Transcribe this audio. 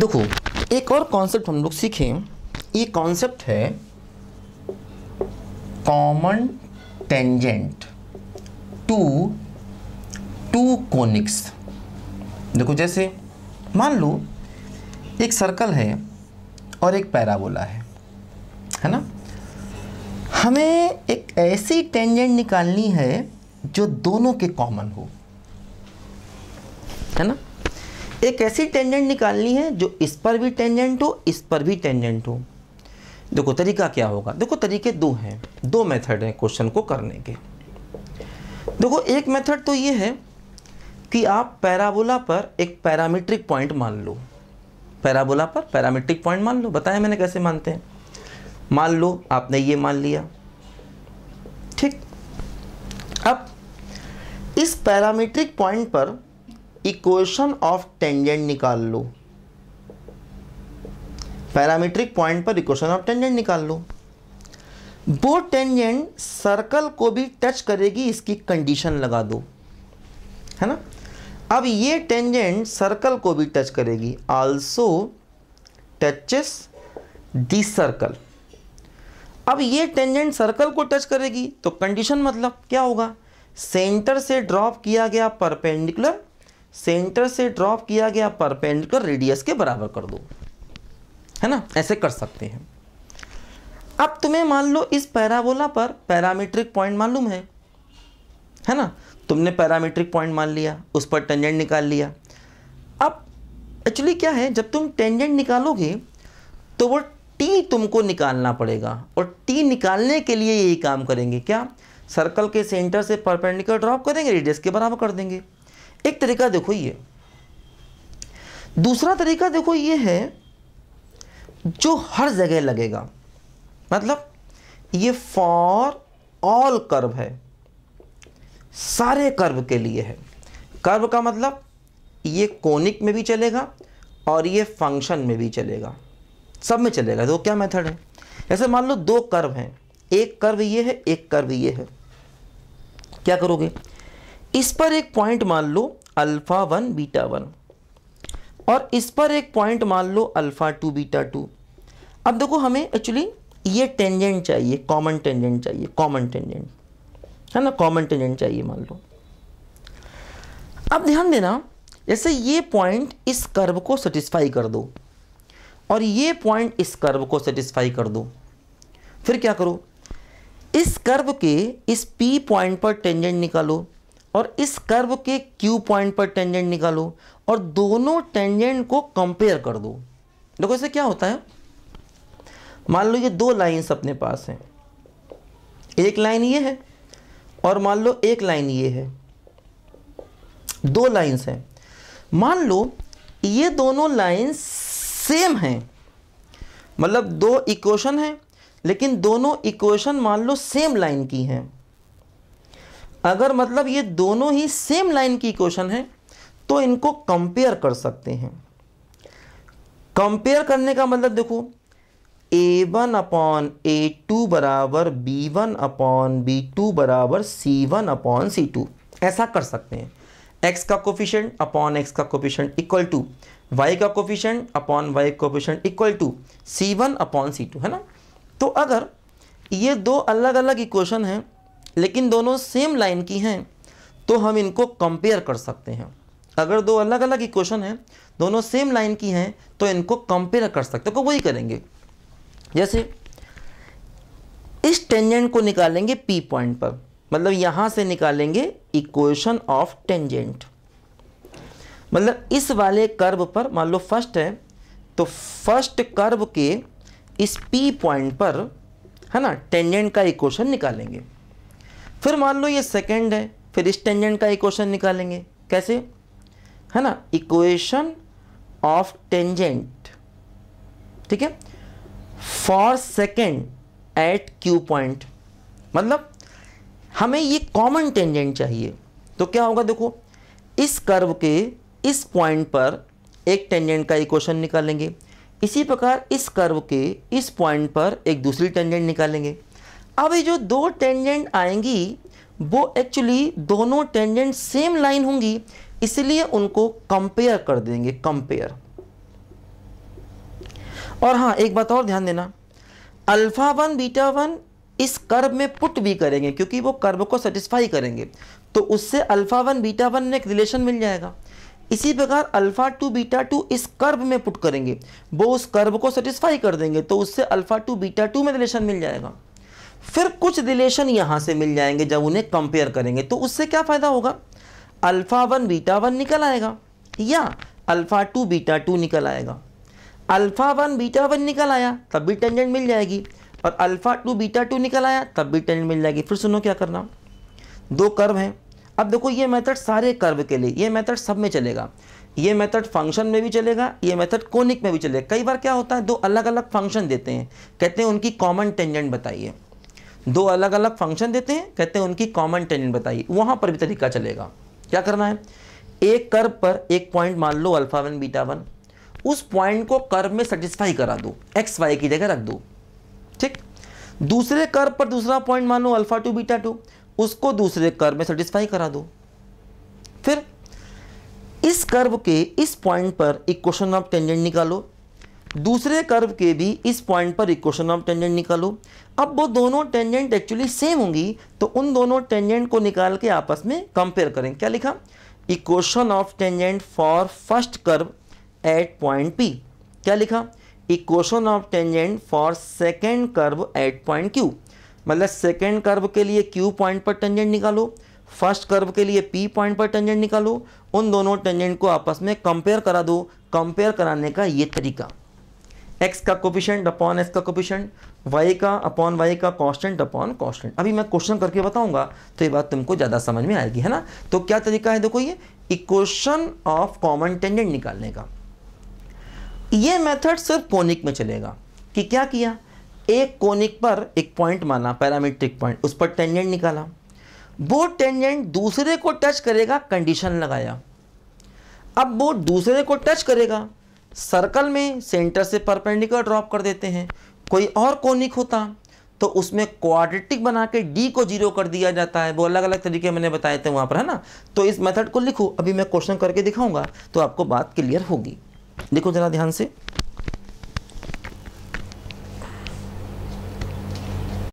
देखो एक और कॉन्सेप्ट हम लोग सीखें ये कॉन्सेप्ट है common tangent to two conics देखो जैसे मान लो एक सर्कल है और एक पैराबोला है है ना हमें एक ऐसी टेंजेंट निकालनी है जो दोनों के कॉमन हो है ना एक ऐसी टेंजेंट निकालनी है जो इस पर भी टेंजेंट हो इस पर भी टेंजेंट हो देखो तरीका क्या होगा देखो तरीके दो हैं दो मेथड हैं क्वेश्चन को करने के देखो एक मेथड तो ये है कि आप पैराबोला पर एक पैरामीट्रिक पॉइंट मान लो पैराबोला पर पैरामीट्रिक पॉइंट मान लो बताया मैंने कैसे मानते हैं मान लो आपने ये मान लिया ठीक अब इस पैरामीट्रिक पॉइंट पर इक्वेशन ऑफ टेंजेंट निकाल लो पैरामीट्रिक पॉइंट पर इक्वेशन ऑफ टेंजेंट निकाल लो वो टेंजेंट सर्कल को भी टच करेगी इसकी कंडीशन लगा दो है ना अब ये टेंजेंट सर्कल को भी टच करेगी आल्सो टचेस दी सर्कल अब ये टेंजेंट सर्कल को टच करेगी तो कंडीशन मतलब क्या होगा सेंटर से ड्रॉप किया गया परपेंडिकुलर सेंटर से ड्रॉप किया गया परपेंडिकुलर रेडियस के बराबर कर दो है ना ऐसे कर सकते हैं अब तुम्हें मान लो इस पैराबोला पर पैरामीट्रिक पॉइंट मालूम है है ना तुमने पैरामीट्रिक पॉइंट मान लिया उस पर टेंजेंट निकाल लिया अब एक्चुअली क्या है जब तुम टेंजेंट निकालोगे तो वो टी तुमको निकालना पड़ेगा और टी निकालने के लिए यही काम करेंगे क्या सर्कल के सेंटर से परपेंडिकुलर ड्रॉप करेंगे रेडियस के बराबर कर देंगे एक तरीका देखो ये दूसरा तरीका देखो ये है जो हर जगह लगेगा मतलब ये फॉर ऑल कर्व है सारे कर्व के लिए है कर्व का मतलब ये कोनिक में भी चलेगा और ये फंक्शन में भी चलेगा सब में चलेगा तो क्या मेथड है ऐसे मान लो दो कर्व हैं एक कर्व ये है एक कर्व ये है क्या करोगे इस पर एक पॉइंट मान लो अल्फ़ा वन बीटा वन और इस पर एक पॉइंट मान लो अल्फ़ा टू बीटा टू अब देखो हमें एक्चुअली ये टेंजेंट चाहिए कॉमन टेंजेंट चाहिए कॉमन टेंजेंट है ना कॉमन टेंजेंट चाहिए मान लो अब ध्यान देना जैसे ये पॉइंट इस कर्व को सेटिस्फाई कर दो और ये पॉइंट इस कर्व को सेटिस्फाई कर दो फिर क्या करो इस कर्व के इस पी पॉइंट पर टेंजेंट निकालो और इस कर्व के क्यू पॉइंट पर टेंजेंट निकालो और दोनों टेंजेंट को कंपेयर कर दो देखो इसे क्या होता है मान लो ये दो लाइन्स अपने पास हैं एक लाइन ये है और मान लो एक लाइन ये है दो लाइंस हैं मान लो ये दोनों लाइंस सेम हैं मतलब दो इक्वेशन हैं लेकिन दोनों इक्वेशन मान लो सेम लाइन की हैं अगर मतलब ये दोनों ही सेम लाइन की इक्वेशन है तो इनको कंपेयर कर सकते हैं कंपेयर करने का मतलब देखो A one upon A two बराबर B one upon B two बराबर C one upon C two ऐसा कर सकते हैं एक्स का कोफिशेंट अपॉन एक्स का कोफिशेंट इक्वल टू वाई का coefficient upon Y coefficient equal to C one upon C two है ना तो अगर ये दो अलग अलग इक्वेशन हैं लेकिन दोनों सेम लाइन की हैं तो हम इनको कंपेयर कर सकते हैं अगर दो अलग अलग इक्वेशन हैं दोनों सेम लाइन की हैं तो इनको कंपेयर कर सकते हैं तो वही करेंगे जैसे इस टेंजेंट को निकालेंगे पी पॉइंट पर मतलब यहां से निकालेंगे इक्वेशन ऑफ टेंजेंट मतलब इस वाले कर्व पर मान लो फर्स्ट है तो फर्स्ट कर्व के इस पी पॉइंट पर है ना टेंजेंट का इक्वेशन निकालेंगे फिर मान लो ये सेकेंड है फिर इस टेंजेंट का इक्वेशन निकालेंगे कैसे है ना इक्वेशन ऑफ टेंजेंट ठीक है for second at Q point मतलब हमें ये कॉमन टेंजेंट चाहिए तो क्या होगा देखो इस कर्व के इस पॉइंट पर एक टेंजेंट का इक्वेशन निकालेंगे इसी प्रकार इस कर्व के इस पॉइंट पर एक दूसरी टेंजेंट निकालेंगे अब ये जो दो टेंजेंट आएंगी वो एक्चुअली दोनों टेंजेंट सेम लाइन होंगी इसलिए उनको कंपेयर कर देंगे कंपेयर और हाँ एक बात और ध्यान देना अल्फा वन बीटा वन इस कर्व में पुट भी करेंगे क्योंकि वो कर्व को सेटिस्फाई करेंगे तो उससे अल्फा वन बीटा वन में एक रिलेशन मिल जाएगा इसी प्रकार अल्फा टू बीटा टू इस कर्व में पुट करेंगे वो उस कर्व को सेटिस्फाई कर देंगे तो उससे अल्फा टू बीटा टू में रिलेशन मिल जाएगा फिर कुछ रिलेशन यहाँ से मिल जाएंगे जब उन्हें कंपेयर करेंगे तो उससे क्या फ़ायदा होगा अल्फ़ा वन बीटा वन निकल आएगा या अल्फ़ा टू बीटा टू निकल आएगा अल्फ़ा वन बीटा वन निकल आया तब भी टेंजेंट मिल जाएगी और अल्फ़ा टू बीटा टू निकल आया तब भी टेंजेंट मिल जाएगी फिर सुनो क्या करना दो कर्व हैं अब देखो ये मेथड सारे कर्व के लिए ये मेथड सब में चलेगा ये मेथड फंक्शन में भी चलेगा ये मेथड कोनिक में भी चलेगा कई बार क्या होता है दो अलग अलग फंक्शन देते हैं कहते हैं उनकी कॉमन टेंजेंट बताइए दो अलग अलग फंक्शन देते हैं कहते हैं उनकी कॉमन टेनेंट बताइए वहां पर भी तरीका चलेगा क्या करना है एक कर्व पर एक पॉइंट मान लो अल्फा वन बीटा वन उस पॉइंट को कर्व में सेटिस्फाई करा दो एक्स वाई की जगह रख दो ठीक दूसरे कर्व पर दूसरा पॉइंट मान लो अल्फा टू बीटा टू उसको दूसरे कर्व में सेटिस्फाई करा दो फिर इस कर्व के इस पॉइंट पर इक्वेशन ऑफ टेंजेंट निकालो दूसरे कर्व के भी इस पॉइंट पर इक्वेशन ऑफ टेंजेंट निकालो अब वो दोनों टेंजेंट एक्चुअली सेम होंगी तो उन दोनों टेंजेंट को निकाल के आपस में कंपेयर करें क्या लिखा equation of tangent for first curve at point P क्या लिखा equation of tangent for second curve at point Q मतलब सेकेंड कर्व के लिए क्यू पॉइंट पर टेंजेंट निकालो फर्स्ट कर्व के लिए पी पॉइंट पर टेंजेंट निकालो उन दोनों टेंजेंट को आपस में कंपेयर करा दो कंपेयर कराने का ये तरीका एक्स का कोपिशेंट अपॉन एक्स का कोपिशेंट वाई का अपॉन वाई का कॉन्स्टेंट अपॉन कॉन्स्टेंट अभी मैं क्वेश्चन करके बताऊंगा तो ये बात तुमको ज़्यादा समझ में आएगी है ना तो क्या तरीका है देखो ये इक्वेशन ऑफ कॉमन टेंडेंट निकालने का ये मेथड सिर्फ कोनिक में चलेगा कि क्या किया एक कोनिक पर एक पॉइंट माना पैरामीट्रिक पॉइंट उस पर टेंजेंट निकाला वो टेंजेंट दूसरे को टच करेगा कंडीशन लगाया अब वो दूसरे को टच करेगा सर्कल में सेंटर से परपेंडिकुलर ड्रॉप कर देते हैं कोई और कोनिक होता तो उसमें क्वाड्रेटिक बना के डी को जीरो कर दिया जाता है वो अलग अलग तरीके मैंने बताए थे वहाँ पर है ना तो इस मेथड को लिखो अभी मैं क्वेश्चन करके दिखाऊंगा तो आपको बात क्लियर होगी देखो ज़रा ध्यान से